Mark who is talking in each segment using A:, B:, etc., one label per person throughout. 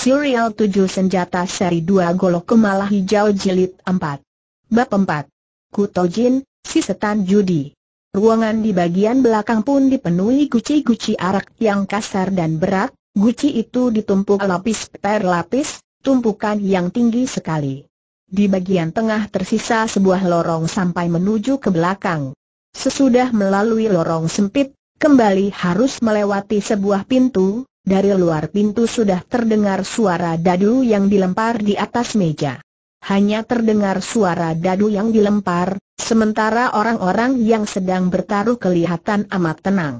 A: Serial 7 Senjata Seri 2 Golok Kemala Hijau Jilid 4 Bab 4 Jin, si setan judi Ruangan di bagian belakang pun dipenuhi guci-guci arak yang kasar dan berat Guci itu ditumpuk lapis per lapis, tumpukan yang tinggi sekali Di bagian tengah tersisa sebuah lorong sampai menuju ke belakang Sesudah melalui lorong sempit, kembali harus melewati sebuah pintu dari luar pintu sudah terdengar suara dadu yang dilempar di atas meja. Hanya terdengar suara dadu yang dilempar, sementara orang-orang yang sedang bertaruh kelihatan amat tenang.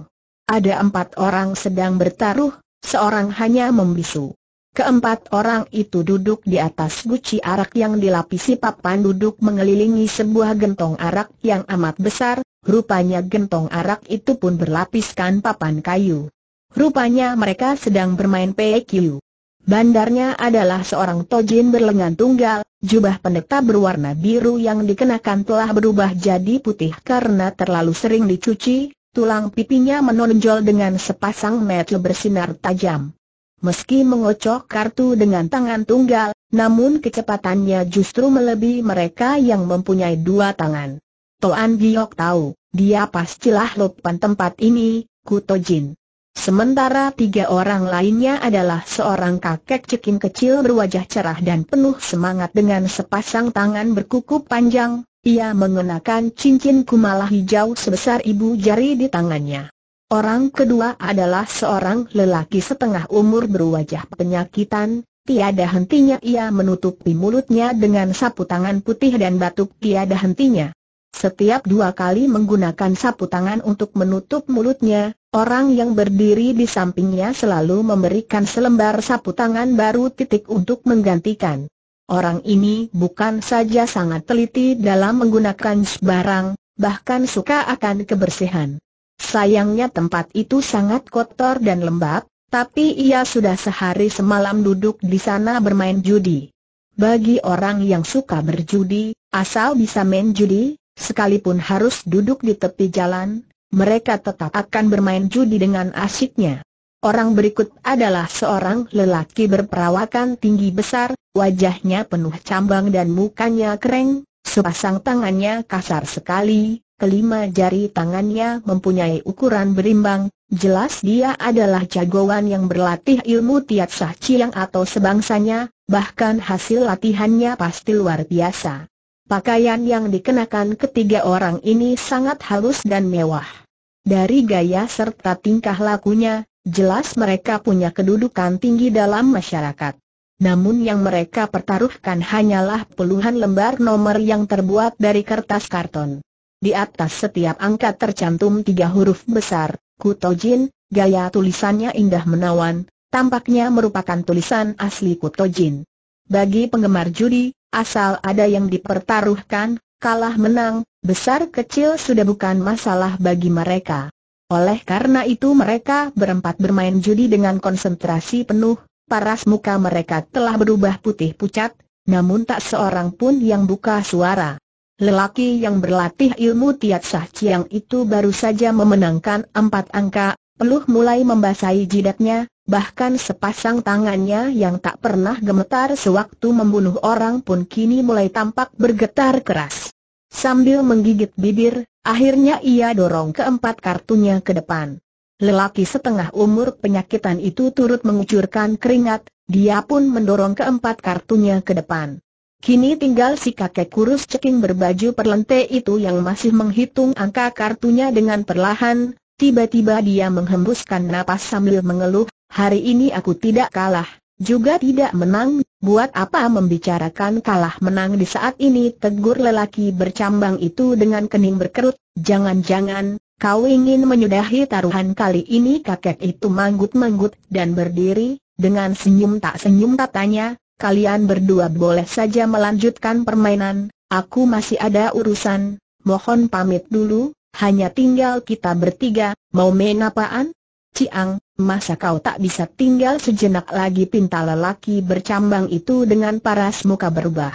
A: Ada empat orang sedang bertaruh, seorang hanya membisu. Keempat orang itu duduk di atas guci arak yang dilapisi papan duduk mengelilingi sebuah gentong arak yang amat besar, rupanya gentong arak itu pun berlapiskan papan kayu. Rupanya mereka sedang bermain PQ. E Bandarnya adalah seorang tojin berlengan tunggal, jubah pendeta berwarna biru yang dikenakan telah berubah jadi putih karena terlalu sering dicuci, tulang pipinya menonjol dengan sepasang mata bersinar tajam. Meski mengocok kartu dengan tangan tunggal, namun kecepatannya justru melebihi mereka yang mempunyai dua tangan. Toan Giok tahu, dia pastilah lupan tempat ini, ku tojin. Sementara tiga orang lainnya adalah seorang kakek ceking kecil berwajah cerah dan penuh semangat dengan sepasang tangan berkuku panjang, ia mengenakan cincin kumala hijau sebesar ibu jari di tangannya. Orang kedua adalah seorang lelaki setengah umur berwajah penyakitan, tiada hentinya ia menutupi mulutnya dengan sapu tangan putih dan batuk tiada hentinya. Setiap dua kali menggunakan sapu tangan untuk menutup mulutnya, Orang yang berdiri di sampingnya selalu memberikan selembar sapu tangan baru titik untuk menggantikan. Orang ini bukan saja sangat teliti dalam menggunakan barang, bahkan suka akan kebersihan. Sayangnya tempat itu sangat kotor dan lembab, tapi ia sudah sehari semalam duduk di sana bermain judi. Bagi orang yang suka berjudi, asal bisa main judi, sekalipun harus duduk di tepi jalan, mereka tetap akan bermain judi dengan asiknya. Orang berikut adalah seorang lelaki berperawakan tinggi besar, wajahnya penuh cambang dan mukanya kering, sepasang tangannya kasar sekali, kelima jari tangannya mempunyai ukuran berimbang, jelas dia adalah jagoan yang berlatih ilmu tiat sah ciang atau sebangsanya, bahkan hasil latihannya pasti luar biasa. Pakaian yang dikenakan ketiga orang ini sangat halus dan mewah. Dari gaya serta tingkah lakunya, jelas mereka punya kedudukan tinggi dalam masyarakat. Namun yang mereka pertaruhkan hanyalah puluhan lembar nomor yang terbuat dari kertas karton. Di atas setiap angka tercantum tiga huruf besar, Kutojin, gaya tulisannya indah menawan, tampaknya merupakan tulisan asli Kutojin. Bagi penggemar judi, asal ada yang dipertaruhkan, kalah menang, besar kecil sudah bukan masalah bagi mereka. Oleh karena itu mereka berempat bermain judi dengan konsentrasi penuh, paras muka mereka telah berubah putih pucat, namun tak seorang pun yang buka suara. Lelaki yang berlatih ilmu Tiat Sah yang itu baru saja memenangkan empat angka, peluh mulai membasahi jidatnya, bahkan sepasang tangannya yang tak pernah gemetar sewaktu membunuh orang pun kini mulai tampak bergetar keras. Sambil menggigit bibir, akhirnya ia dorong keempat kartunya ke depan. Lelaki setengah umur penyakitan itu turut mengucurkan keringat, dia pun mendorong keempat kartunya ke depan. Kini tinggal si kakek kurus ceking berbaju perlente itu yang masih menghitung angka kartunya dengan perlahan, Tiba-tiba dia menghembuskan napas sambil mengeluh, hari ini aku tidak kalah, juga tidak menang, buat apa membicarakan kalah menang di saat ini tegur lelaki bercambang itu dengan kening berkerut, jangan-jangan, kau ingin menyudahi taruhan kali ini kakek itu manggut-manggut dan berdiri, dengan senyum tak senyum katanya, kalian berdua boleh saja melanjutkan permainan, aku masih ada urusan, mohon pamit dulu, hanya tinggal kita bertiga, mau main apaan? Ciang, masa kau tak bisa tinggal sejenak lagi pinta lelaki bercambang itu dengan paras muka berubah.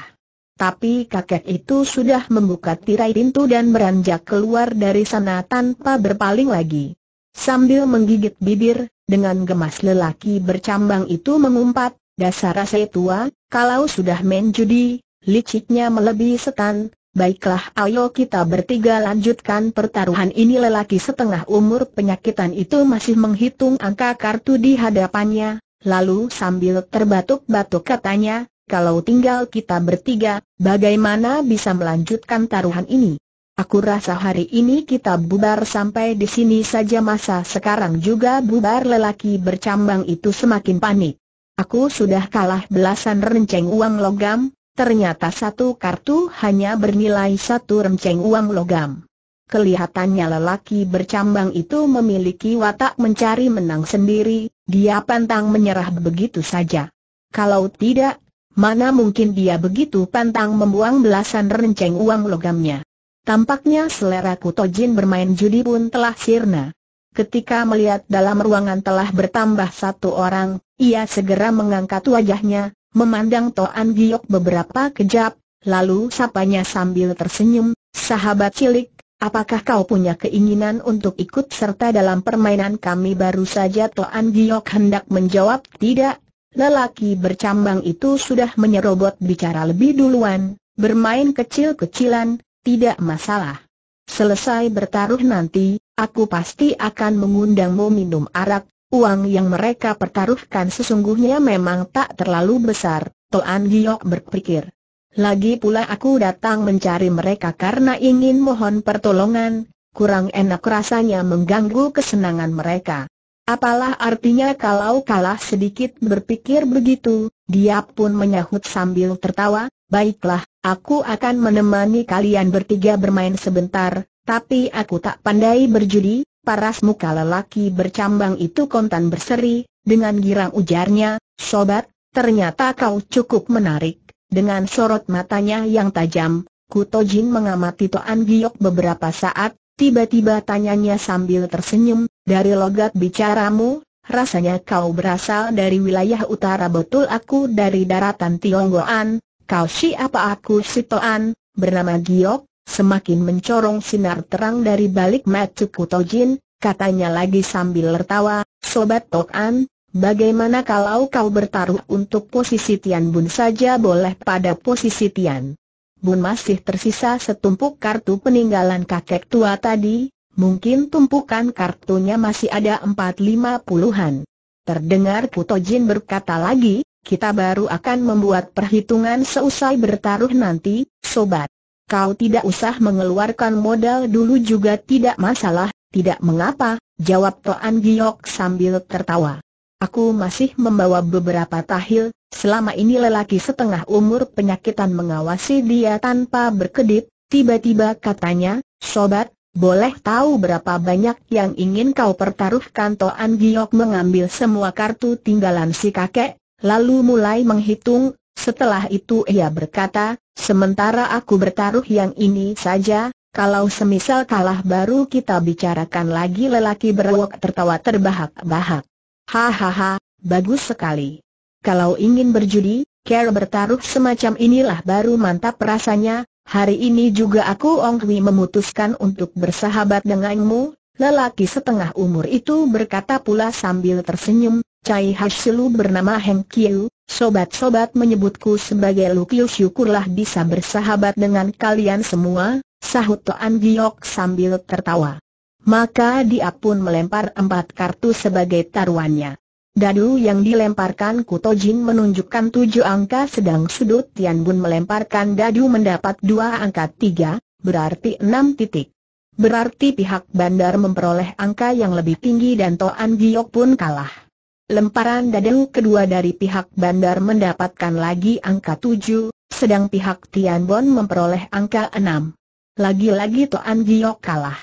A: Tapi kakek itu sudah membuka tirai pintu dan beranjak keluar dari sana tanpa berpaling lagi. Sambil menggigit bibir, dengan gemas lelaki bercambang itu mengumpat, dasar saya tua, kalau sudah main judi, liciknya melebihi setan, Baiklah ayo kita bertiga lanjutkan pertaruhan ini lelaki setengah umur penyakitan itu masih menghitung angka kartu di hadapannya, lalu sambil terbatuk-batuk katanya, kalau tinggal kita bertiga, bagaimana bisa melanjutkan taruhan ini? Aku rasa hari ini kita bubar sampai di sini saja masa sekarang juga bubar lelaki bercambang itu semakin panik. Aku sudah kalah belasan renceng uang logam, Ternyata satu kartu hanya bernilai satu remceng uang logam. Kelihatannya lelaki bercambang itu memiliki watak mencari menang sendiri, dia pantang menyerah begitu saja. Kalau tidak, mana mungkin dia begitu pantang membuang belasan renceng uang logamnya. Tampaknya selera Kutojin bermain judi pun telah sirna. Ketika melihat dalam ruangan telah bertambah satu orang, ia segera mengangkat wajahnya, Memandang Toan Giok beberapa kejap, lalu sapanya sambil tersenyum, sahabat cilik, apakah kau punya keinginan untuk ikut serta dalam permainan kami baru saja Toan Giok hendak menjawab tidak, lelaki bercambang itu sudah menyerobot bicara lebih duluan, bermain kecil-kecilan, tidak masalah. Selesai bertaruh nanti, aku pasti akan mengundangmu minum arak, Uang yang mereka pertaruhkan sesungguhnya memang tak terlalu besar, Toan Giok berpikir. Lagi pula aku datang mencari mereka karena ingin mohon pertolongan, kurang enak rasanya mengganggu kesenangan mereka. Apalah artinya kalau kalah sedikit berpikir begitu, dia pun menyahut sambil tertawa, baiklah, aku akan menemani kalian bertiga bermain sebentar, tapi aku tak pandai berjudi, paras muka lelaki bercambang itu kontan berseri, dengan girang ujarnya, sobat, ternyata kau cukup menarik. Dengan sorot matanya yang tajam, Kuto Jin mengamati Toan Giok beberapa saat, tiba-tiba tanyanya sambil tersenyum, dari logat bicaramu, rasanya kau berasal dari wilayah utara betul aku dari daratan Tionggoan, kau apa aku si Toan, bernama Giok, Semakin mencorong sinar terang dari balik mata Kutojin, katanya lagi sambil tertawa, Sobat Tokan, bagaimana kalau kau bertaruh untuk posisi Tian Bun saja boleh pada posisi Tian? Bun masih tersisa setumpuk kartu peninggalan kakek tua tadi, mungkin tumpukan kartunya masih ada empat lima puluhan. Terdengar Putojin berkata lagi, kita baru akan membuat perhitungan seusai bertaruh nanti, sobat kau tidak usah mengeluarkan modal dulu juga tidak masalah, tidak mengapa, jawab Toan Giok sambil tertawa. Aku masih membawa beberapa tahil, selama ini lelaki setengah umur penyakitan mengawasi dia tanpa berkedip, tiba-tiba katanya, Sobat, boleh tahu berapa banyak yang ingin kau pertaruhkan Toan Giok mengambil semua kartu tinggalan si kakek, lalu mulai menghitung, setelah itu ia berkata, sementara aku bertaruh yang ini saja, kalau semisal kalah baru kita bicarakan lagi lelaki berwok tertawa terbahak-bahak. Hahaha, bagus sekali. Kalau ingin berjudi, care bertaruh semacam inilah baru mantap rasanya, hari ini juga aku Ong Hui memutuskan untuk bersahabat denganmu, lelaki setengah umur itu berkata pula sambil tersenyum, Cai hasilu bernama Heng Kiu, Sobat-sobat menyebutku sebagai Lukiu syukurlah bisa bersahabat dengan kalian semua, sahut Toan Giok sambil tertawa. Maka dia pun melempar empat kartu sebagai taruhannya. Dadu yang dilemparkan Kuto Jin menunjukkan tujuh angka sedang sudut Tian Bun melemparkan dadu mendapat dua angka tiga, berarti enam titik. Berarti pihak bandar memperoleh angka yang lebih tinggi dan Toan Giok pun kalah. Lemparan dadeng kedua dari pihak bandar mendapatkan lagi angka 7, sedang pihak Tian Bon memperoleh angka 6. Lagi-lagi Toan Gio kalah.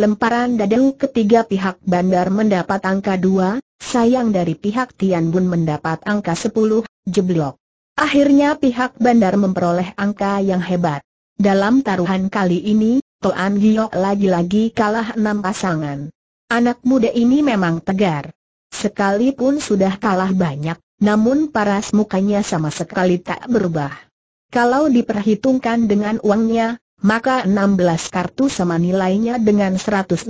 A: Lemparan dadeng ketiga pihak bandar mendapat angka 2, sayang dari pihak Tian mendapat angka 10, jeblok. Akhirnya pihak bandar memperoleh angka yang hebat. Dalam taruhan kali ini, Toan Gio lagi-lagi kalah enam pasangan. Anak muda ini memang tegar. Sekalipun sudah kalah banyak, namun paras mukanya sama sekali tak berubah. Kalau diperhitungkan dengan uangnya, maka 16 kartu sama nilainya dengan 160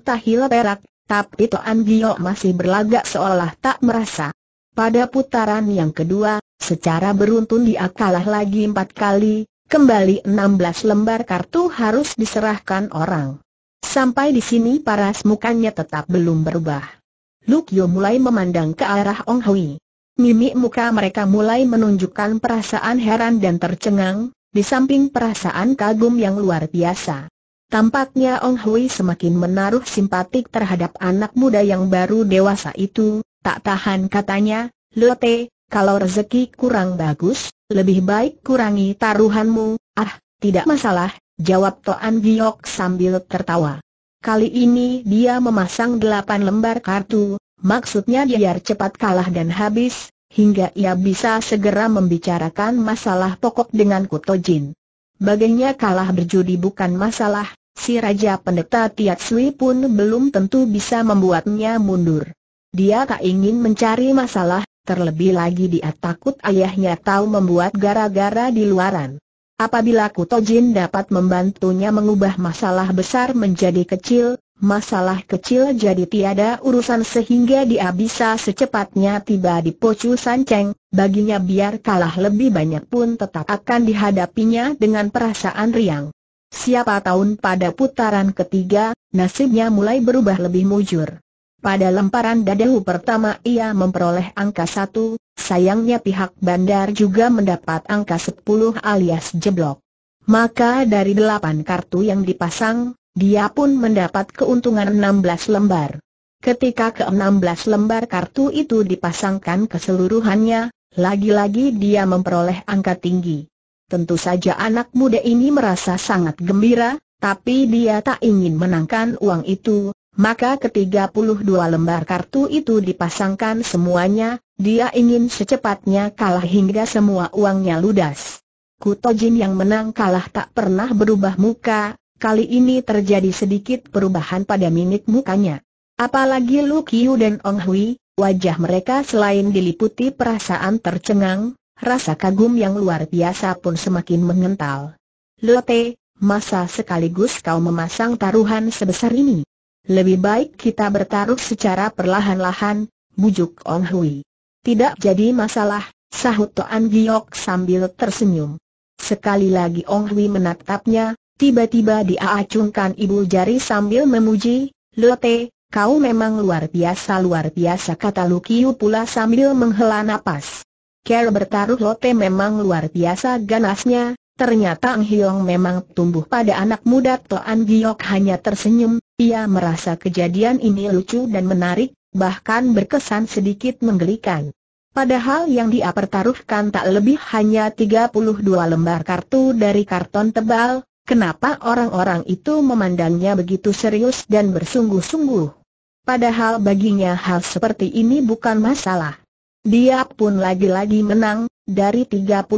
A: tahil perak, tapi Toan Gio masih berlagak seolah tak merasa. Pada putaran yang kedua, secara beruntun dia kalah lagi empat kali, kembali 16 lembar kartu harus diserahkan orang. Sampai di sini paras mukanya tetap belum berubah. Luk mulai memandang ke arah Ong Hui. Mimik muka mereka mulai menunjukkan perasaan heran dan tercengang, di samping perasaan kagum yang luar biasa. Tampaknya Ong Hui semakin menaruh simpatik terhadap anak muda yang baru dewasa itu, tak tahan katanya, Lote, kalau rezeki kurang bagus, lebih baik kurangi taruhanmu, ah, tidak masalah, jawab Toan Giok sambil tertawa. Kali ini dia memasang delapan lembar kartu, maksudnya biar cepat kalah dan habis, hingga ia bisa segera membicarakan masalah pokok dengan Jin. Baginya kalah berjudi bukan masalah, si Raja Pendeta Tiat Sui pun belum tentu bisa membuatnya mundur. Dia tak ingin mencari masalah, terlebih lagi dia takut ayahnya tahu membuat gara-gara di luaran. Apabila Jin dapat membantunya mengubah masalah besar menjadi kecil, masalah kecil jadi tiada urusan sehingga dia bisa secepatnya tiba di Pocu Sanceng, baginya biar kalah lebih banyak pun tetap akan dihadapinya dengan perasaan riang. Siapa tahun pada putaran ketiga, nasibnya mulai berubah lebih mujur. Pada lemparan dadahu pertama ia memperoleh angka 1, sayangnya pihak bandar juga mendapat angka 10 alias jeblok. Maka dari 8 kartu yang dipasang, dia pun mendapat keuntungan 16 lembar. Ketika ke-16 lembar kartu itu dipasangkan keseluruhannya, lagi-lagi dia memperoleh angka tinggi. Tentu saja anak muda ini merasa sangat gembira, tapi dia tak ingin menangkan uang itu, maka ketiga puluh dua lembar kartu itu dipasangkan semuanya, dia ingin secepatnya kalah hingga semua uangnya ludas. Kutojin yang menang kalah tak pernah berubah muka, kali ini terjadi sedikit perubahan pada mimik mukanya. Apalagi Lu Kiu dan Ong Hui, wajah mereka selain diliputi perasaan tercengang, rasa kagum yang luar biasa pun semakin mengental. Lote, masa sekaligus kau memasang taruhan sebesar ini? Lebih baik kita bertaruh secara perlahan-lahan, bujuk Ong Hui. Tidak jadi masalah, sahut Toan Giok sambil tersenyum. Sekali lagi Ong Hui menatapnya, tiba-tiba dia acungkan ibu jari sambil memuji, Lote, kau memang luar biasa luar biasa kata Lukiu pula sambil menghela napas. Care bertaruh Lote memang luar biasa ganasnya, Ternyata Ang Hiong memang tumbuh pada anak muda Toan Giok hanya tersenyum, ia merasa kejadian ini lucu dan menarik, bahkan berkesan sedikit menggelikan. Padahal yang dia pertaruhkan tak lebih hanya 32 lembar kartu dari karton tebal, kenapa orang-orang itu memandangnya begitu serius dan bersungguh-sungguh? Padahal baginya hal seperti ini bukan masalah. Dia pun lagi-lagi menang, dari 32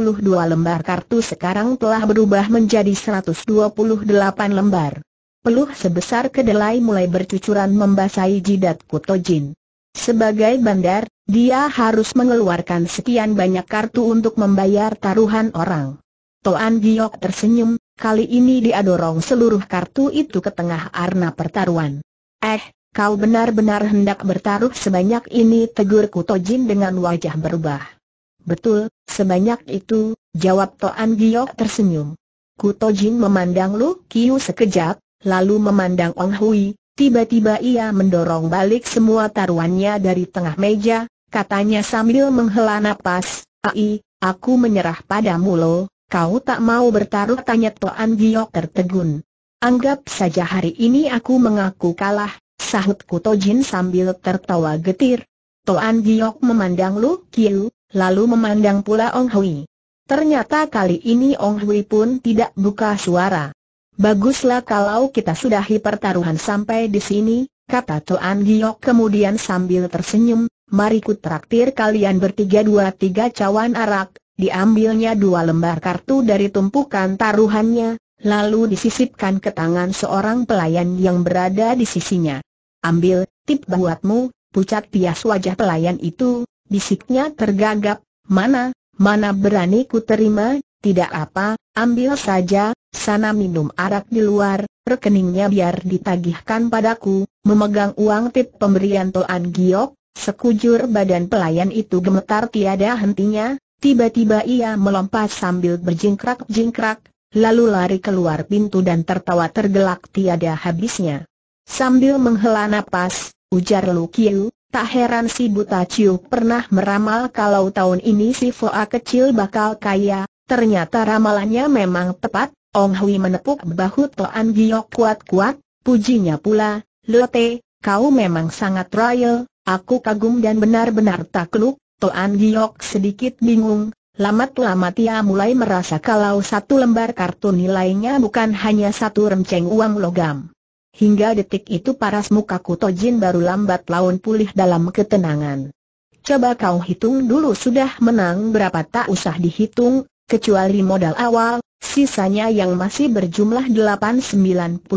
A: lembar kartu sekarang telah berubah menjadi 128 lembar. Peluh sebesar kedelai mulai bercucuran membasahi jidat Kutojin. Sebagai bandar, dia harus mengeluarkan sekian banyak kartu untuk membayar taruhan orang. Toan Giok tersenyum, kali ini dia dorong seluruh kartu itu ke tengah arena pertaruhan. Eh, kau benar-benar hendak bertaruh sebanyak ini tegur Kutojin dengan wajah berubah. Betul, sebanyak itu, jawab Toan Giok tersenyum. Kutojin memandang Lu Kiu sekejap, lalu memandang Ong Hui, tiba-tiba ia mendorong balik semua taruhannya dari tengah meja, katanya sambil menghela napas, Ai, aku menyerah padamu lo, kau tak mau bertaruh tanya Toan Giok tertegun. Anggap saja hari ini aku mengaku kalah, sahut Tojin sambil tertawa getir. Toan Giok memandang Lu Kiu, lalu memandang pula Ong Hui. Ternyata kali ini Ong Hui pun tidak buka suara. Baguslah kalau kita sudahi pertaruhan sampai di sini, kata Tuan Giok kemudian sambil tersenyum, mari ku traktir kalian bertiga dua tiga cawan arak, diambilnya dua lembar kartu dari tumpukan taruhannya, lalu disisipkan ke tangan seorang pelayan yang berada di sisinya. Ambil, tip buatmu, pucat pias wajah pelayan itu, bisiknya tergagap, mana, mana berani ku terima, tidak apa, ambil saja, sana minum arak di luar, rekeningnya biar ditagihkan padaku, memegang uang tip pemberian Toan Giok, sekujur badan pelayan itu gemetar tiada hentinya, tiba-tiba ia melompat sambil berjingkrak-jingkrak, lalu lari keluar pintu dan tertawa tergelak tiada habisnya. Sambil menghela napas, ujar Lu Kiu, tak heran si Buta Ciu pernah meramal kalau tahun ini si Foa kecil bakal kaya, ternyata ramalannya memang tepat, Ong Hui menepuk bahu Toan Gio kuat-kuat, pujinya pula, Lote, kau memang sangat royal, aku kagum dan benar-benar takluk, Toan Giok sedikit bingung, Lamat-lamat ia mulai merasa kalau satu lembar kartu nilainya bukan hanya satu remceng uang logam. Hingga detik itu paras muka Kutojin baru lambat laun pulih dalam ketenangan. Coba kau hitung dulu sudah menang berapa tak usah dihitung, kecuali modal awal, Sisanya yang masih berjumlah 890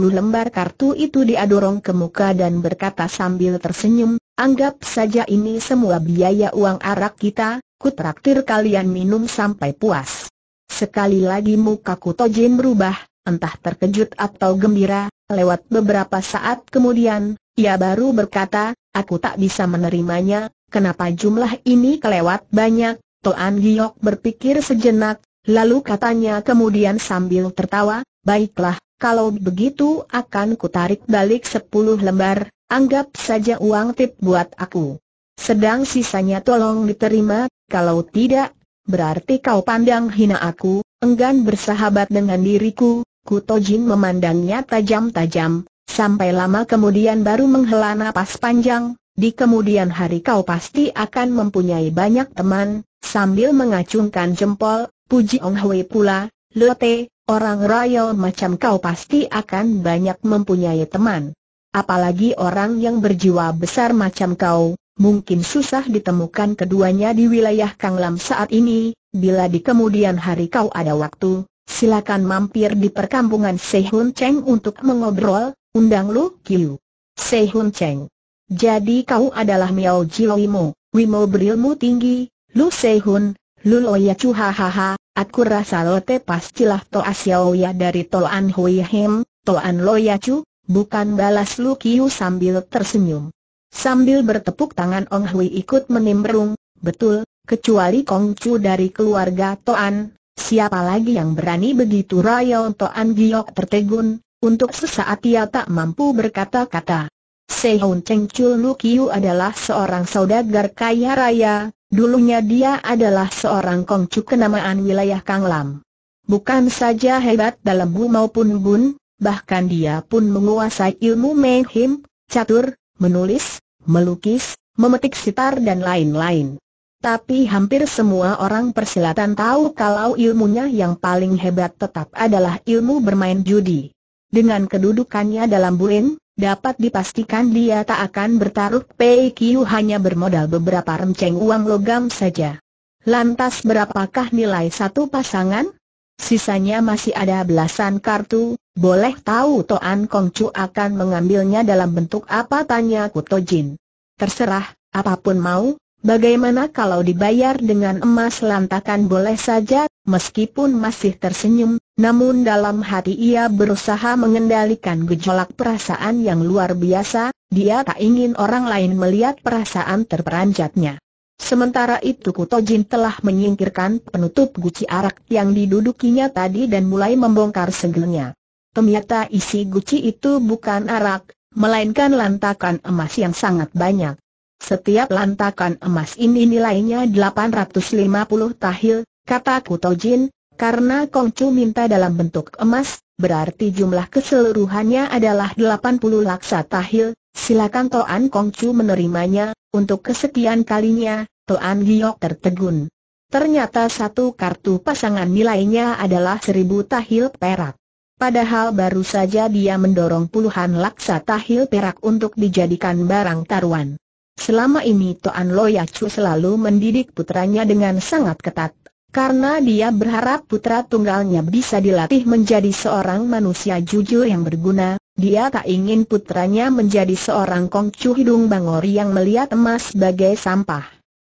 A: lembar kartu itu dia ke muka dan berkata sambil tersenyum, anggap saja ini semua biaya uang arak kita, ku traktir kalian minum sampai puas. Sekali lagi muka Tojin berubah, entah terkejut atau gembira, lewat beberapa saat kemudian, ia baru berkata, aku tak bisa menerimanya, kenapa jumlah ini kelewat banyak, Toan Giok berpikir sejenak, Lalu katanya kemudian sambil tertawa, baiklah, kalau begitu akan kutarik balik sepuluh lembar, anggap saja uang tip buat aku. Sedang sisanya tolong diterima, kalau tidak, berarti kau pandang hina aku, enggan bersahabat dengan diriku. Kutojin memandangnya tajam-tajam, sampai lama kemudian baru menghela napas panjang, di kemudian hari kau pasti akan mempunyai banyak teman, sambil mengacungkan jempol, Puji Ong Hui pula, lo te, orang royal macam kau pasti akan banyak mempunyai teman. Apalagi orang yang berjiwa besar macam kau, mungkin susah ditemukan keduanya di wilayah Kang Lam saat ini, bila di kemudian hari kau ada waktu, silakan mampir di perkampungan Sehun Cheng untuk mengobrol, undang Lu Kiu. Sehun Cheng. Jadi kau adalah Miao Jiwimo, Wimo berilmu tinggi, Lu Sehun, Oh ya ha ha, aku rasa Te pastilah toa oh ya dari toan hui hem, toan ya cu, bukan balas Lu Kiu sambil tersenyum. Sambil bertepuk tangan Ong Hui ikut menimbrung, betul, kecuali Kong Chu dari keluarga Toan, siapa lagi yang berani begitu Royal Toan Giok tertegun, untuk sesaat ia tak mampu berkata-kata. Sehun Cheng Chu Lu Kiu adalah seorang saudagar kaya raya, Dulunya dia adalah seorang kongcu kenamaan wilayah Kanglam. Bukan saja hebat dalam bu, maupun Bun, bahkan dia pun menguasai ilmu main him, catur, menulis, melukis, memetik sitar dan lain-lain. Tapi hampir semua orang persilatan tahu kalau ilmunya yang paling hebat tetap adalah ilmu bermain judi. Dengan kedudukannya dalam Buin, Dapat dipastikan dia tak akan bertaruh PIQ hanya bermodal beberapa remceng uang logam saja. Lantas berapakah nilai satu pasangan? Sisanya masih ada belasan kartu, boleh tahu Toan Kongcu akan mengambilnya dalam bentuk apa tanya Jin. Terserah, apapun mau, bagaimana kalau dibayar dengan emas lantakan boleh saja, Meskipun masih tersenyum, namun dalam hati ia berusaha mengendalikan gejolak perasaan yang luar biasa, dia tak ingin orang lain melihat perasaan terperanjatnya. Sementara itu Kutojin telah menyingkirkan penutup guci arak yang didudukinya tadi dan mulai membongkar segelnya. Ternyata isi guci itu bukan arak, melainkan lantakan emas yang sangat banyak. Setiap lantakan emas ini nilainya 850 tahil, kata Kutojin, karena Kongcu minta dalam bentuk emas, berarti jumlah keseluruhannya adalah 80 laksa tahil, silakan Toan Kongcu menerimanya, untuk kesekian kalinya, Toan Giok tertegun. Ternyata satu kartu pasangan nilainya adalah 1000 tahil perak. Padahal baru saja dia mendorong puluhan laksa tahil perak untuk dijadikan barang taruhan. Selama ini Toan Loyacu selalu mendidik putranya dengan sangat ketat. Karena dia berharap putra tunggalnya bisa dilatih menjadi seorang manusia jujur yang berguna, dia tak ingin putranya menjadi seorang kongcu hidung bangori yang melihat emas sebagai sampah.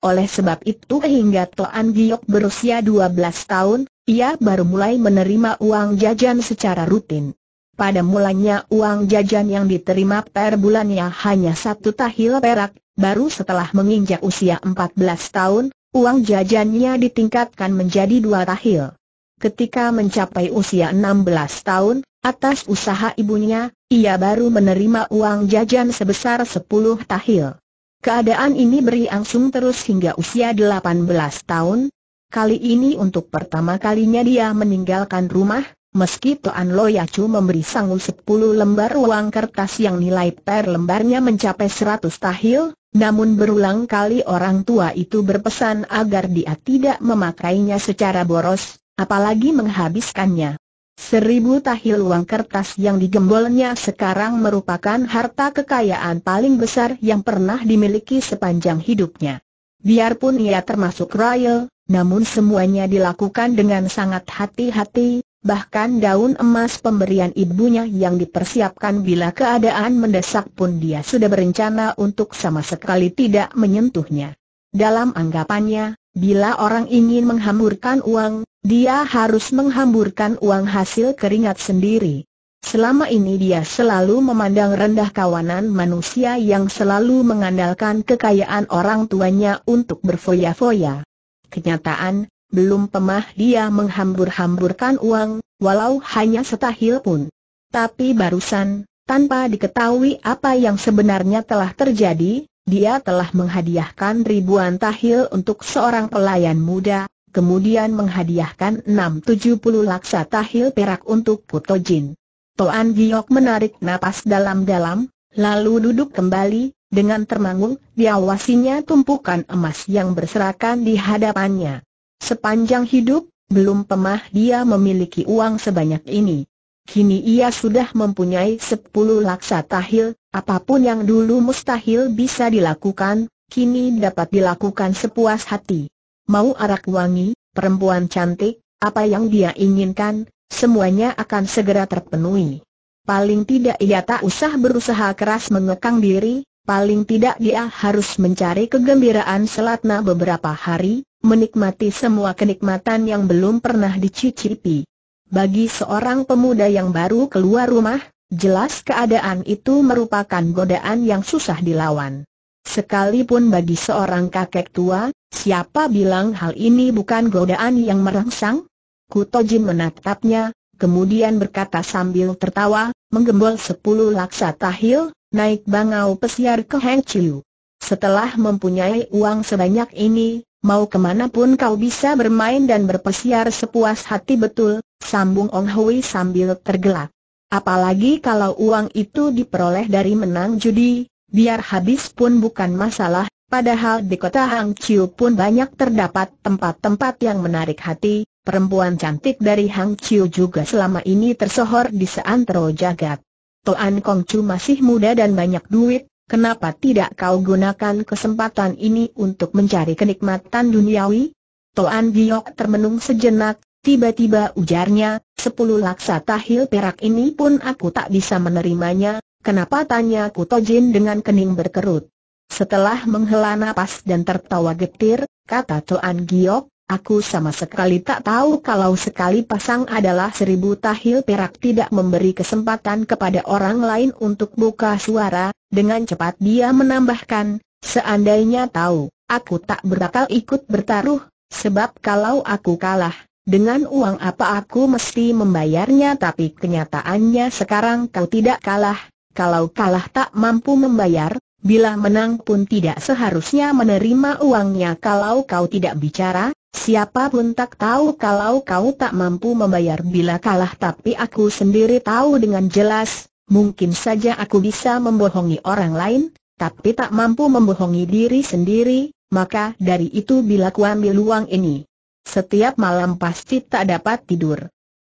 A: Oleh sebab itu hingga Toan Giok berusia 12 tahun, ia baru mulai menerima uang jajan secara rutin. Pada mulanya uang jajan yang diterima per bulannya hanya satu tahil perak, baru setelah menginjak usia 14 tahun, Uang jajannya ditingkatkan menjadi dua tahil. Ketika mencapai usia 16 tahun, atas usaha ibunya, ia baru menerima uang jajan sebesar 10 tahil. Keadaan ini angsung terus hingga usia 18 tahun. Kali ini untuk pertama kalinya dia meninggalkan rumah, meski Toan Loyacu memberi sanggul 10 lembar uang kertas yang nilai per lembarnya mencapai 100 tahil, namun berulang kali orang tua itu berpesan agar dia tidak memakainya secara boros, apalagi menghabiskannya. Seribu tahil uang kertas yang digembolnya sekarang merupakan harta kekayaan paling besar yang pernah dimiliki sepanjang hidupnya. Biarpun ia termasuk royal, namun semuanya dilakukan dengan sangat hati-hati, bahkan daun emas pemberian ibunya yang dipersiapkan bila keadaan mendesak pun dia sudah berencana untuk sama sekali tidak menyentuhnya. Dalam anggapannya, bila orang ingin menghamburkan uang, dia harus menghamburkan uang hasil keringat sendiri. Selama ini dia selalu memandang rendah kawanan manusia yang selalu mengandalkan kekayaan orang tuanya untuk berfoya-foya. Kenyataan, belum pemah dia menghambur-hamburkan uang, walau hanya setahil pun. Tapi barusan, tanpa diketahui apa yang sebenarnya telah terjadi, dia telah menghadiahkan ribuan tahil untuk seorang pelayan muda, kemudian menghadiahkan 670 laksa tahil perak untuk Putojin. Jin. Toan Giok menarik napas dalam-dalam, lalu duduk kembali, dengan termangung, diawasinya tumpukan emas yang berserakan di hadapannya. Sepanjang hidup, belum pemah dia memiliki uang sebanyak ini. Kini ia sudah mempunyai sepuluh laksa tahil, apapun yang dulu mustahil bisa dilakukan, kini dapat dilakukan sepuas hati. Mau arak wangi, perempuan cantik, apa yang dia inginkan, semuanya akan segera terpenuhi. Paling tidak ia tak usah berusaha keras mengekang diri, paling tidak dia harus mencari kegembiraan selatna beberapa hari, menikmati semua kenikmatan yang belum pernah dicicipi. Bagi seorang pemuda yang baru keluar rumah, jelas keadaan itu merupakan godaan yang susah dilawan. Sekalipun bagi seorang kakek tua, siapa bilang hal ini bukan godaan yang merangsang? Kutojin menatapnya, kemudian berkata sambil tertawa, menggembol sepuluh laksa tahil, naik bangau pesiar ke Heng Chiu. Setelah mempunyai uang sebanyak ini, mau kemanapun kau bisa bermain dan berpesiar sepuas hati betul, sambung Ong Hui sambil tergelak. Apalagi kalau uang itu diperoleh dari menang judi, biar habis pun bukan masalah, padahal di kota Hang Chiu pun banyak terdapat tempat-tempat yang menarik hati, perempuan cantik dari Hang Chiu juga selama ini tersohor di seantero jagat. Toan Kong Chu masih muda dan banyak duit, Kenapa tidak kau gunakan kesempatan ini untuk mencari kenikmatan duniawi? Toan Giok termenung sejenak, tiba-tiba ujarnya, sepuluh laksa tahil perak ini pun aku tak bisa menerimanya, kenapa tanya Kutojin dengan kening berkerut. Setelah menghela napas dan tertawa getir, kata Toan Giok, Aku sama sekali tak tahu kalau sekali pasang adalah seribu tahil perak tidak memberi kesempatan kepada orang lain untuk buka suara, dengan cepat dia menambahkan, seandainya tahu, aku tak berakal ikut bertaruh, sebab kalau aku kalah, dengan uang apa aku mesti membayarnya tapi kenyataannya sekarang kau tidak kalah, kalau kalah tak mampu membayar, bila menang pun tidak seharusnya menerima uangnya kalau kau tidak bicara, Siapa pun tak tahu kalau kau tak mampu membayar bila kalah tapi aku sendiri tahu dengan jelas, mungkin saja aku bisa membohongi orang lain, tapi tak mampu membohongi diri sendiri, maka dari itu bila kuambil ambil uang ini, setiap malam pasti tak dapat tidur.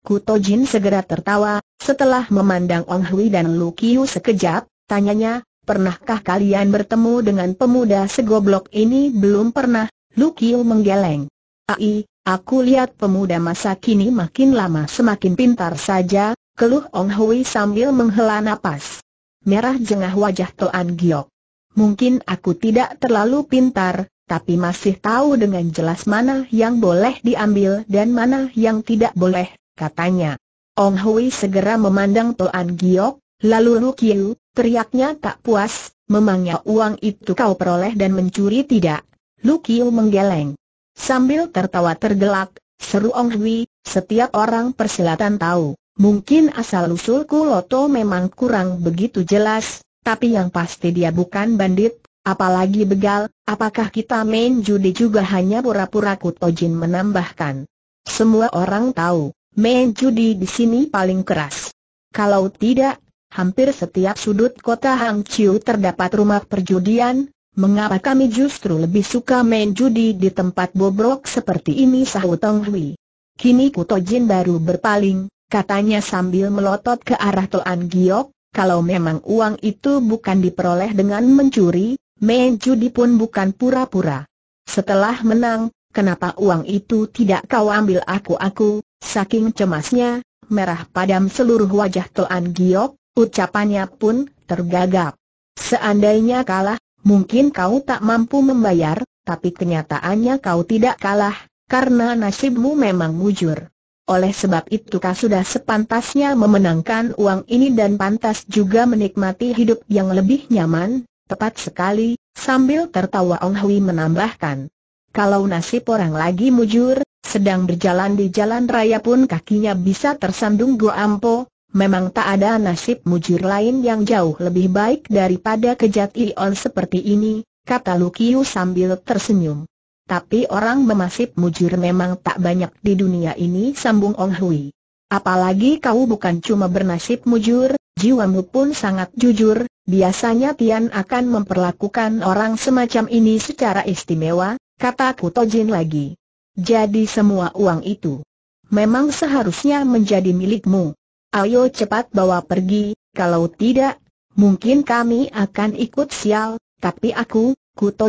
A: Kutojin segera tertawa, setelah memandang Ong Hui dan Lu Kiu sekejap, tanyanya, pernahkah kalian bertemu dengan pemuda segoblok ini? Belum pernah, Lu Kiu menggeleng. Ai, aku lihat pemuda masa kini makin lama semakin pintar saja, keluh Ong Hui sambil menghela napas. Merah jengah wajah Toan Giok. Mungkin aku tidak terlalu pintar, tapi masih tahu dengan jelas mana yang boleh diambil dan mana yang tidak boleh, katanya. Ong Hui segera memandang Toan Giok, lalu Lu Kiu, teriaknya tak puas, memangnya uang itu kau peroleh dan mencuri tidak? Lu Kiu menggeleng. Sambil tertawa tergelak, seru Ong Hui, setiap orang persilatan tahu, mungkin asal-usul Loto memang kurang begitu jelas, tapi yang pasti dia bukan bandit, apalagi begal, apakah kita main judi juga hanya pura-pura Kutojin menambahkan. Semua orang tahu, main judi di sini paling keras. Kalau tidak, hampir setiap sudut kota Hangzhou terdapat rumah perjudian, Mengapa kami justru lebih suka main judi di tempat bobrok seperti ini sahut Tong Hui. Kini Kuto Jin baru berpaling, katanya sambil melotot ke arah Toan Giok, kalau memang uang itu bukan diperoleh dengan mencuri, main judi pun bukan pura-pura. Setelah menang, kenapa uang itu tidak kau ambil aku-aku, saking cemasnya, merah padam seluruh wajah Toan Giok, ucapannya pun tergagap. Seandainya kalah, Mungkin kau tak mampu membayar, tapi kenyataannya kau tidak kalah, karena nasibmu memang mujur. Oleh sebab itu kau sudah sepantasnya memenangkan uang ini dan pantas juga menikmati hidup yang lebih nyaman, tepat sekali, sambil tertawa Ong Hui menambahkan. Kalau nasib orang lagi mujur, sedang berjalan di jalan raya pun kakinya bisa tersandung goampo, Memang tak ada nasib mujur lain yang jauh lebih baik daripada kejat on seperti ini, kata Lukiu sambil tersenyum. Tapi orang memasip mujur memang tak banyak di dunia ini sambung Ong Hui. Apalagi kau bukan cuma bernasib mujur, jiwamu pun sangat jujur, biasanya Tian akan memperlakukan orang semacam ini secara istimewa, kata Jin lagi. Jadi semua uang itu memang seharusnya menjadi milikmu. Ayo cepat bawa pergi, kalau tidak, mungkin kami akan ikut sial, tapi aku,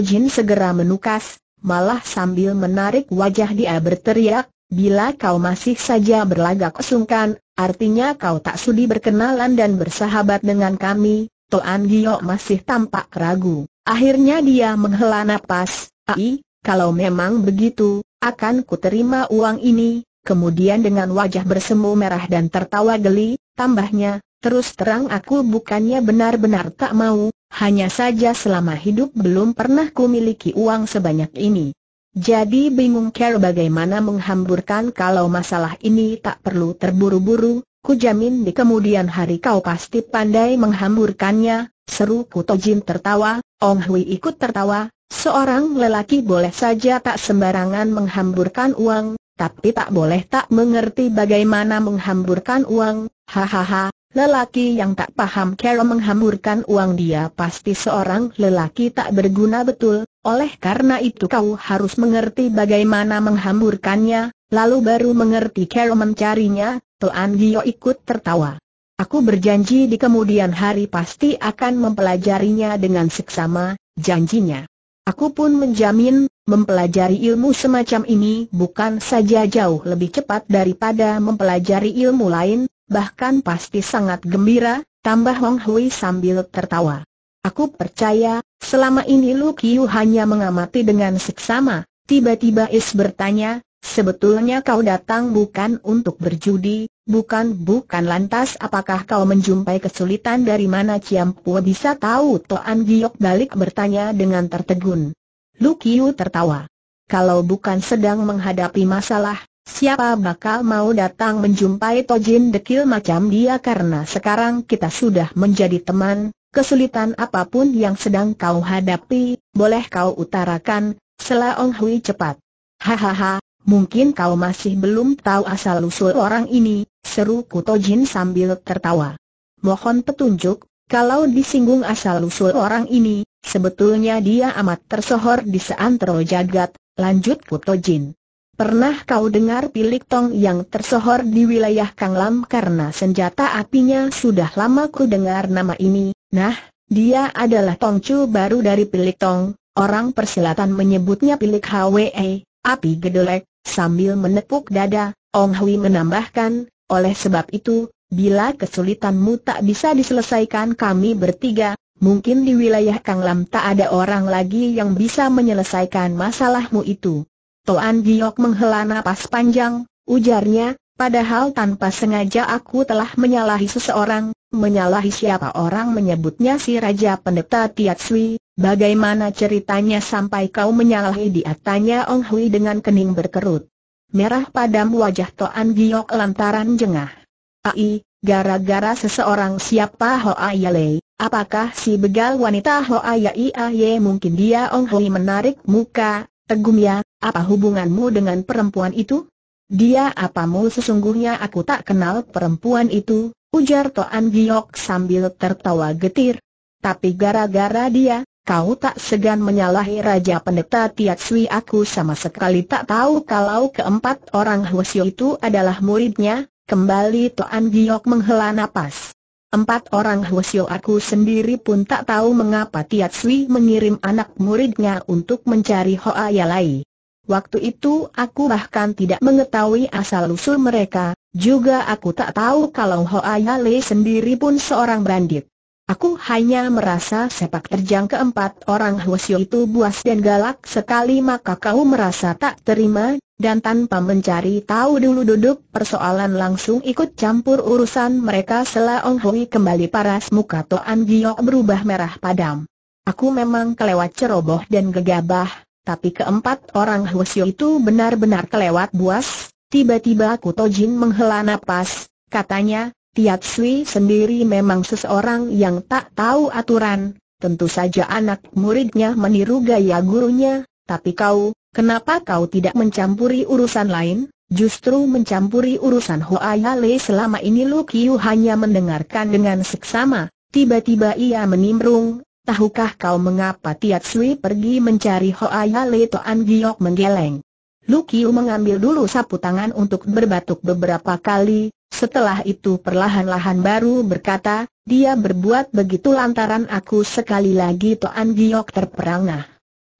A: Jin segera menukas, malah sambil menarik wajah dia berteriak, bila kau masih saja berlagak sungkan, artinya kau tak sudi berkenalan dan bersahabat dengan kami, Toan Gio masih tampak ragu. Akhirnya dia menghela napas, ai, kalau memang begitu, akan kuterima uang ini, kemudian dengan wajah bersemu merah dan tertawa geli, tambahnya, terus terang aku bukannya benar-benar tak mau, hanya saja selama hidup belum pernah kumiliki uang sebanyak ini. Jadi bingung care bagaimana menghamburkan kalau masalah ini tak perlu terburu-buru, ku jamin di kemudian hari kau pasti pandai menghamburkannya, seru Kutojin tertawa, Ong Hui ikut tertawa, seorang lelaki boleh saja tak sembarangan menghamburkan uang, tapi tak boleh tak mengerti bagaimana menghamburkan uang, hahaha, lelaki yang tak paham cara menghamburkan uang dia pasti seorang lelaki tak berguna betul, oleh karena itu kau harus mengerti bagaimana menghamburkannya, lalu baru mengerti cara mencarinya, Tuan Gio ikut tertawa. Aku berjanji di kemudian hari pasti akan mempelajarinya dengan seksama, janjinya. Aku pun menjamin, Mempelajari ilmu semacam ini bukan saja jauh lebih cepat daripada mempelajari ilmu lain, bahkan pasti sangat gembira, tambah Wang Hui sambil tertawa. Aku percaya, selama ini Lu Qiu hanya mengamati dengan seksama, tiba-tiba Is bertanya, sebetulnya kau datang bukan untuk berjudi, bukan bukan lantas apakah kau menjumpai kesulitan dari mana Ciampua bisa tahu Toan Giok balik bertanya dengan tertegun. Lu Qiu tertawa. Kalau bukan sedang menghadapi masalah, siapa bakal mau datang menjumpai Tojin Dekil macam dia karena sekarang kita sudah menjadi teman, kesulitan apapun yang sedang kau hadapi, boleh kau utarakan, Sela Ong Hui cepat. Hahaha, mungkin kau masih belum tahu asal-usul orang ini, seru Kutojin sambil tertawa. Mohon petunjuk, kalau disinggung asal-usul orang ini, Sebetulnya dia amat tersohor di seantero jagat, lanjut Jin. Pernah kau dengar pilik tong yang tersohor di wilayah Kanglam karena senjata apinya sudah lama ku dengar nama ini, nah, dia adalah tongcu baru dari pilik tong, orang persilatan menyebutnya pilik HWE, api gedelek, sambil menepuk dada, Ong Hui menambahkan, oleh sebab itu, Bila kesulitanmu tak bisa diselesaikan kami bertiga, mungkin di wilayah Kang Lam tak ada orang lagi yang bisa menyelesaikan masalahmu itu. Toan Giok menghela napas panjang, ujarnya, padahal tanpa sengaja aku telah menyalahi seseorang, menyalahi siapa orang menyebutnya si Raja Pendeta Tiat Sui, bagaimana ceritanya sampai kau menyalahi dia tanya Ong Hui dengan kening berkerut. Merah padam wajah Toan Giok lantaran jengah. Ai, gara-gara seseorang siapa Hoa ayale? apakah si begal wanita Hoa Yai mungkin dia Ong Hui menarik muka, Tegum ya, apa hubunganmu dengan perempuan itu? Dia apamu sesungguhnya aku tak kenal perempuan itu, ujar Toan Giok sambil tertawa getir. Tapi gara-gara dia, kau tak segan menyalahi Raja Pendeta Tiat Sui aku sama sekali tak tahu kalau keempat orang Hwasyo itu adalah muridnya, Kembali Toan Giok menghela nafas. Empat orang Hwasyo aku sendiri pun tak tahu mengapa Tiat Sui mengirim anak muridnya untuk mencari Hoa Yalai. Waktu itu aku bahkan tidak mengetahui asal-usul mereka, juga aku tak tahu kalau Hoa Yalai sendiri pun seorang bandit. Aku hanya merasa sepak terjang keempat orang Hwasyo itu buas dan galak sekali maka kau merasa tak terima, dan tanpa mencari tahu dulu duduk persoalan langsung ikut campur urusan mereka Selaong Hui kembali paras muka Toan Gio berubah merah padam. Aku memang kelewat ceroboh dan gegabah, tapi keempat orang Hwasyo itu benar-benar kelewat buas, tiba-tiba aku Tojin menghela nafas, katanya, Tiat Sui sendiri memang seseorang yang tak tahu aturan, tentu saja anak muridnya meniru gaya gurunya, tapi kau, kenapa kau tidak mencampuri urusan lain? Justru mencampuri urusan Hoa Yale selama ini Lu Kiu hanya mendengarkan dengan seksama, tiba-tiba ia menimbrung, tahukah kau mengapa Tiat Sui pergi mencari Hoa Yale Toan Giok menggeleng? Lu Kiu mengambil dulu sapu tangan untuk berbatuk beberapa kali, setelah itu perlahan-lahan baru berkata, dia berbuat begitu lantaran aku sekali lagi Toan Giok terperangah.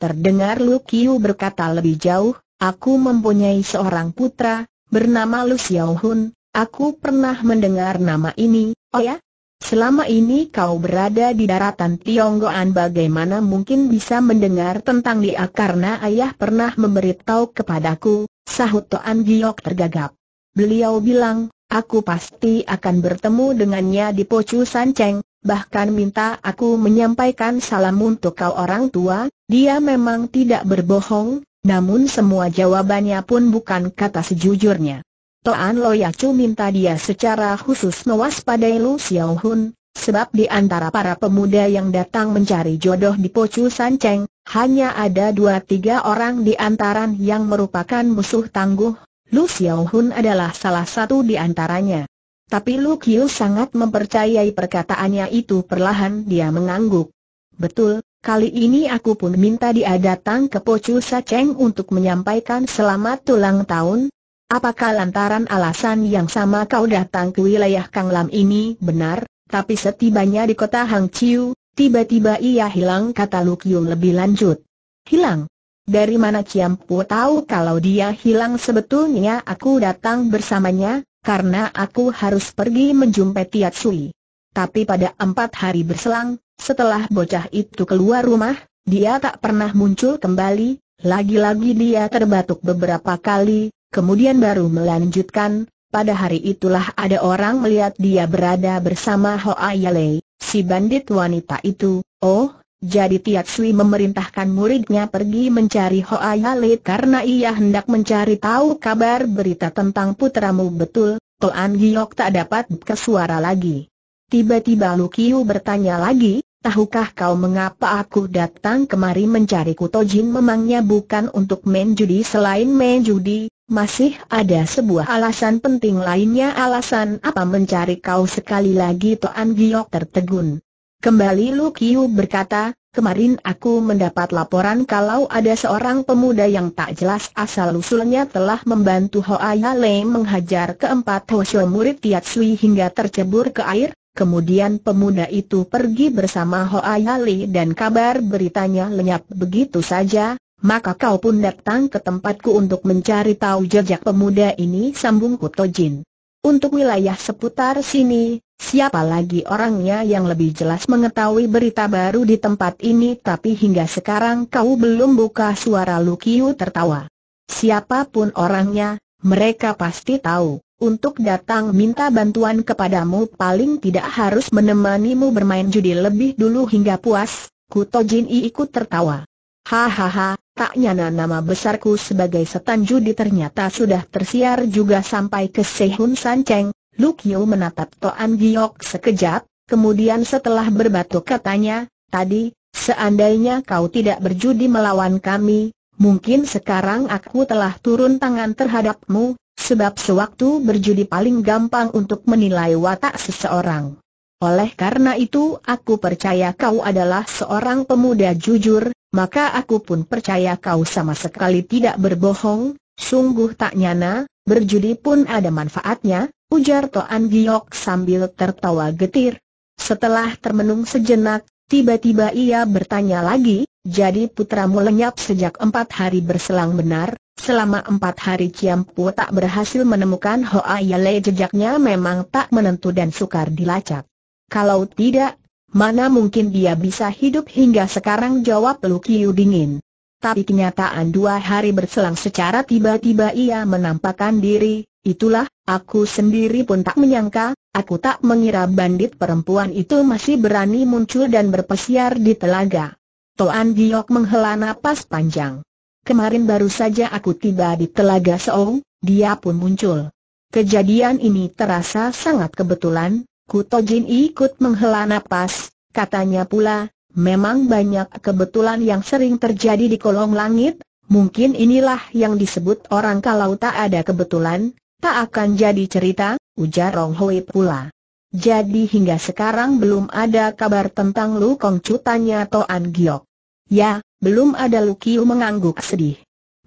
A: Terdengar Lu Kiu berkata lebih jauh, aku mempunyai seorang putra, bernama Lu Xiaohun. aku pernah mendengar nama ini, oh ya, Selama ini kau berada di daratan Tionggoan bagaimana mungkin bisa mendengar tentang dia karena ayah pernah memberitahu kepadaku, sahut Toan Giok tergagap. Beliau bilang, aku pasti akan bertemu dengannya di Pocu Cheng, bahkan minta aku menyampaikan salam untuk kau orang tua, dia memang tidak berbohong, namun semua jawabannya pun bukan kata sejujurnya. Toan Lo Yacu minta dia secara khusus mewaspadai Lu Xiao Hun, sebab di antara para pemuda yang datang mencari jodoh di Pocu Sanceng, hanya ada dua tiga orang di antaran yang merupakan musuh tangguh, Lu Xiao Hun adalah salah satu di antaranya. Tapi Lu Qiu sangat mempercayai perkataannya itu perlahan dia mengangguk. Betul, Kali ini aku pun minta dia datang ke Pocu Cheng untuk menyampaikan selamat ulang tahun, apakah lantaran alasan yang sama kau datang ke wilayah Kang Lam ini benar, tapi setibanya di kota Hang Chiu, tiba-tiba ia hilang kata Lukyum lebih lanjut. Hilang? Dari mana Ciampu tahu kalau dia hilang sebetulnya aku datang bersamanya, karena aku harus pergi menjumpai Tiat Sui. Tapi pada empat hari berselang, setelah bocah itu keluar rumah, dia tak pernah muncul kembali, lagi-lagi dia terbatuk beberapa kali, Kemudian baru melanjutkan, pada hari itulah ada orang melihat dia berada bersama Hoa Yale, si bandit wanita itu. Oh, jadi Tiat Sui memerintahkan muridnya pergi mencari Hoa Yale karena ia hendak mencari tahu kabar berita tentang putramu betul, Toan Giok tak dapat suara lagi. Tiba-tiba Lukiu bertanya lagi, Tahukah kau mengapa aku datang kemari mencari Kutojin memangnya bukan untuk main judi selain main judi, masih ada sebuah alasan penting lainnya alasan apa mencari kau sekali lagi Toan Giok tertegun. Kembali Lu Kiu berkata, kemarin aku mendapat laporan kalau ada seorang pemuda yang tak jelas asal-usulnya telah membantu Hoa Yale menghajar keempat Hosyo murid Tiat Sui hingga tercebur ke air, Kemudian pemuda itu pergi bersama Hoa Yali dan kabar beritanya lenyap begitu saja, maka kau pun datang ke tempatku untuk mencari tahu jejak pemuda ini sambung Jin. Untuk wilayah seputar sini, siapa lagi orangnya yang lebih jelas mengetahui berita baru di tempat ini tapi hingga sekarang kau belum buka suara Lukiu tertawa. Siapapun orangnya, mereka pasti tahu untuk datang minta bantuan kepadamu paling tidak harus menemanimu bermain judi lebih dulu hingga puas, Kuto Jin I ikut tertawa. Hahaha, taknya nyana nama besarku sebagai setan judi ternyata sudah tersiar juga sampai ke Sehun San Cheng, Lu Kiu menatap Toan Giok sekejap, kemudian setelah berbatu katanya, tadi, seandainya kau tidak berjudi melawan kami, Mungkin sekarang aku telah turun tangan terhadapmu, Sebab sewaktu berjudi paling gampang untuk menilai watak seseorang. Oleh karena itu aku percaya kau adalah seorang pemuda jujur, maka aku pun percaya kau sama sekali tidak berbohong, sungguh tak nyana, berjudi pun ada manfaatnya, ujar Toan Giok sambil tertawa getir. Setelah termenung sejenak, Tiba-tiba ia bertanya lagi, jadi putramu lenyap sejak empat hari berselang benar, selama empat hari Ciampu tak berhasil menemukan Hoa Yale jejaknya memang tak menentu dan sukar dilacak. Kalau tidak, mana mungkin dia bisa hidup hingga sekarang jawab Lukiu dingin. Tapi kenyataan dua hari berselang secara tiba-tiba ia menampakkan diri, Itulah, aku sendiri pun tak menyangka, aku tak mengira bandit perempuan itu masih berani muncul dan berpesiar di telaga. Toan Giok menghela napas panjang. Kemarin baru saja aku tiba di telaga Soong, dia pun muncul. Kejadian ini terasa sangat kebetulan, Kuto Jin ikut menghela napas, katanya pula, memang banyak kebetulan yang sering terjadi di kolong langit, mungkin inilah yang disebut orang kalau tak ada kebetulan, Tak akan jadi cerita, ujar Rong Hui pula. Jadi hingga sekarang belum ada kabar tentang Lu Kong Chu tanya Toan Giok. Ya, belum ada Lu Kiu mengangguk sedih.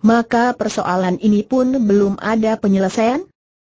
A: Maka persoalan ini pun belum ada penyelesaian?